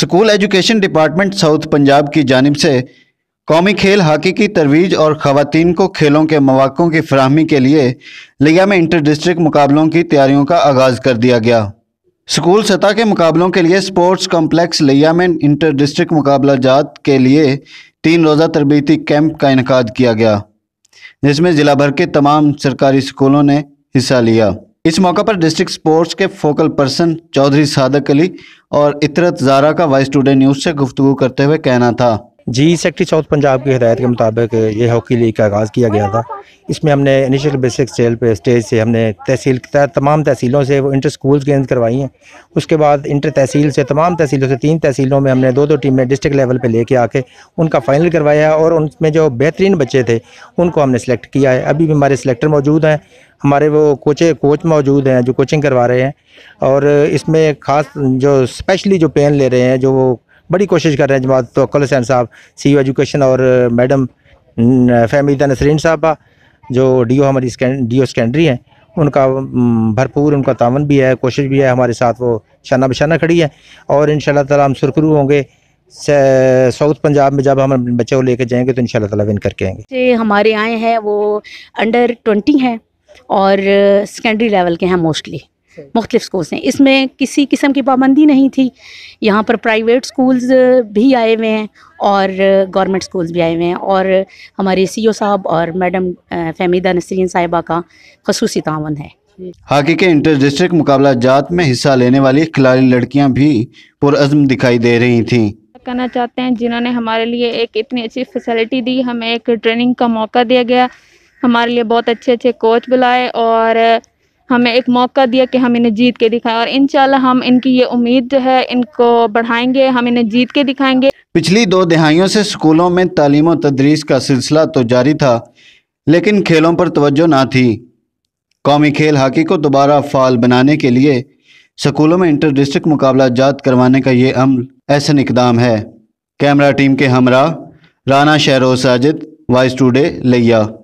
school education department south Punjab की जानब से कौमी खेल हॉकी की तरवीज और खातन को खेलों के मौाकों की फ्राहमी के लिए लिया में इंटर डिस्ट्रिक्ट मुकाबलों की तैयारियों का आगाज़ कर दिया गया स्कूल सतह के मुकाबलों के लिए स्पोर्ट्स कॉम्प्लेक्स लिया में इंटर डिस्ट्रिक्ट मुकाबला जात के लिए तीन रोज़ा तरबती कैंप का इनका किया गया जिसमें जिला भर के तमाम सरकारी स्कूलों ने हिस्सा लिया इस मौके पर डिस्ट्रिक्ट स्पोर्ट्स के फोकल पर्सन चौधरी सादक अली और इतरत जारा का वाइस टूडे न्यूज़ से गुफ्तु करते हुए कहना था जी सेक्टरी साउथ पंजाब की हदायत के मुताबिक ये हॉकी लीग का आगाज़ किया गया था इसमें हमने इनिशियल बेसिक सेल पे स्टेज से हमने तहसील तमाम तहसीलों से वो इंटर स्कूल्स गेम्स करवाई हैं उसके बाद इंटर तहसील से तमाम तहसीलों से तीन तहसीलों में हमने दो दो टीमें डिस्ट्रिक्ट लेवल पे लेके आके उनका फाइनल करवाया और उनमें जो बेहतरीन बच्चे थे उनको हमने सेलेक्ट किया है अभी भी हमारे सेलेक्टर मौजूद हैं हमारे वो कोचे कोच मौजूद हैं जो कोचिंग करवा रहे हैं और इसमें ख़ास जो स्पेशली जो पेन ले रहे हैं जो बड़ी कोशिश कर रहे हैं जमात तो हुसैन साहब सी एजुकेशन e और मैडम फहमीदा नसरीन साहबा जो डी ओ हमारी डी ओ सेकेंडरी हैं उनका भरपूर उनका तावन भी है कोशिश भी है हमारे साथ वो शाना बशाना खड़ी है और इन ताला हम सुरखरू होंगे साउथ पंजाब में जब हम बच्चों को लेकर जाएंगे तो इन ताला विन करके आएंगे हमारे आए हैं वो अंडर ट्वेंटी हैं और सेकेंडरी लेवल के हैं मोस्टली मुख्तलिफ स्कूल्स हैं इसमें किसी किस्म की पाबंदी नहीं थी यहाँ पर प्राइवेट स्कूल्स भी आए हुए हैं और गवर्नमेंट स्कूल्स भी आए हुए हैं और हमारे सी ओ e साहब और मैडम फहमीदा नसरीन साहिबा का खसूस तावन है हाकि के इंटर डिस्ट्रिक्ट मुकाबला जात में हिस्सा लेने वाली खिलाड़ी लड़कियां भी पुरज़म दिखाई दे रही थी करना चाहते हैं जिन्होंने हमारे लिए एक इतनी अच्छी फैसिलिटी दी हमें एक ट्रेनिंग का मौका दिया गया हमारे लिए बहुत अच्छे अच्छे कोच बुलाए और हमें एक मौका दिया कि हम इन्हें जीत के दिखाएं और इन हम इनकी ये उम्मीद जो है इनको बढ़ाएंगे हम इन्हें जीत के दिखाएंगे पिछली दो दहाइयों से स्कूलों में तालीम तदरीस का सिलसिला तो जारी था लेकिन खेलों पर तोज्जो ना थी कौमी खेल हॉकी को दोबारा फाल बनाने के लिए स्कूलों में इंटर डिस्ट्रिक्ट मुकाबला जात करवाने का ये अमल ऐसा इकदाम है कैमरा टीम के हमरा राना शहरोज साजिद वाइस टूडे लिया